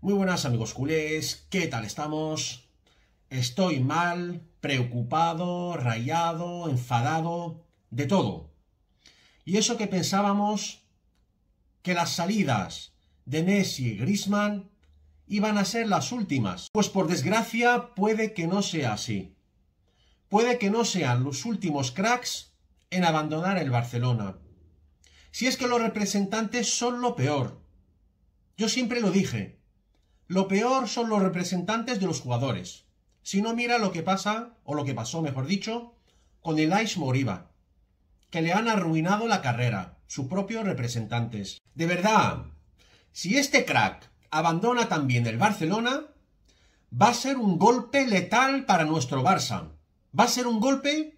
Muy buenas amigos culés, ¿qué tal estamos? Estoy mal, preocupado, rayado, enfadado, de todo. Y eso que pensábamos que las salidas de Messi y Grisman iban a ser las últimas. Pues por desgracia puede que no sea así. Puede que no sean los últimos cracks en abandonar el Barcelona. Si es que los representantes son lo peor. Yo siempre lo dije, lo peor son los representantes de los jugadores. Si no mira lo que pasa, o lo que pasó, mejor dicho, con el Ice Moriba, que le han arruinado la carrera, sus propios representantes. De verdad, si este crack abandona también el Barcelona, va a ser un golpe letal para nuestro Barça. Va a ser un golpe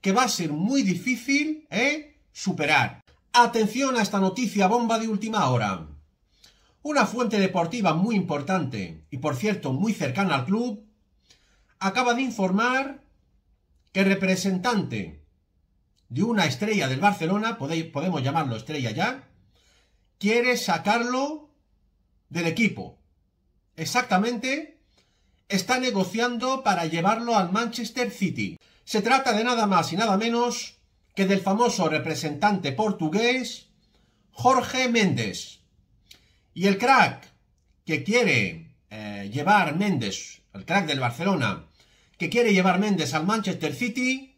que va a ser muy difícil ¿eh? superar. Atención a esta noticia bomba de última hora una fuente deportiva muy importante y por cierto muy cercana al club, acaba de informar que representante de una estrella del Barcelona, podemos llamarlo estrella ya, quiere sacarlo del equipo. Exactamente, está negociando para llevarlo al Manchester City. Se trata de nada más y nada menos que del famoso representante portugués Jorge Méndez. Y el crack que quiere eh, llevar Méndez, el crack del Barcelona, que quiere llevar Méndez al Manchester City,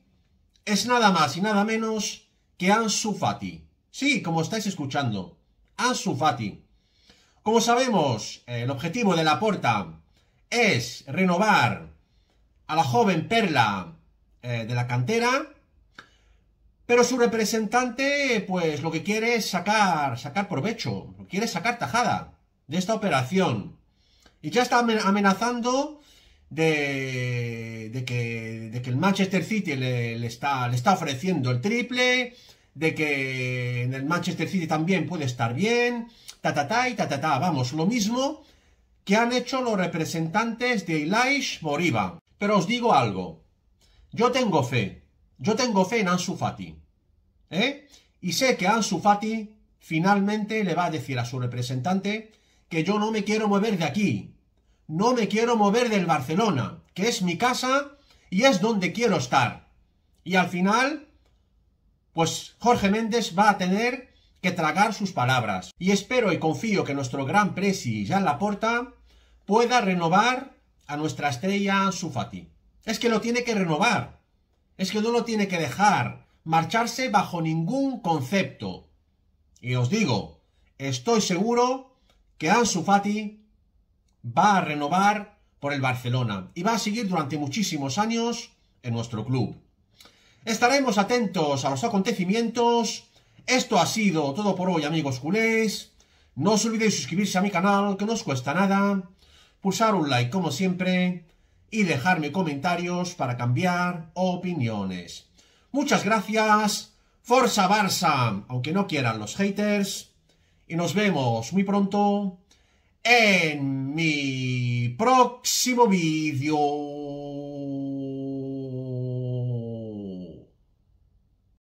es nada más y nada menos que Ansu Fati. Sí, como estáis escuchando, Ansu Fati. Como sabemos, el objetivo de la porta es renovar a la joven perla eh, de la cantera pero su representante, pues lo que quiere es sacar, sacar provecho, quiere sacar tajada de esta operación. Y ya está amenazando de, que, que, el Manchester City le, está, ofreciendo el triple, de que en el Manchester City también puede estar bien, ta ta ta y ta ta Vamos, lo mismo que han hecho los representantes de Elish Moriba. Pero os digo algo, yo tengo fe yo tengo fe en Ansu Fati. ¿eh? Y sé que Ansu Fati finalmente le va a decir a su representante que yo no me quiero mover de aquí. No me quiero mover del Barcelona, que es mi casa y es donde quiero estar. Y al final, pues Jorge Méndez va a tener que tragar sus palabras. Y espero y confío que nuestro gran presi la Laporta pueda renovar a nuestra estrella Fati. Es que lo tiene que renovar es que no lo tiene que dejar marcharse bajo ningún concepto. Y os digo, estoy seguro que Ansu Fati va a renovar por el Barcelona y va a seguir durante muchísimos años en nuestro club. Estaremos atentos a los acontecimientos. Esto ha sido todo por hoy, amigos culés. No os olvidéis suscribirse a mi canal, que no os cuesta nada. Pulsar un like, como siempre y dejarme comentarios para cambiar opiniones. Muchas gracias, Forza Barça, aunque no quieran los haters, y nos vemos muy pronto en mi próximo vídeo.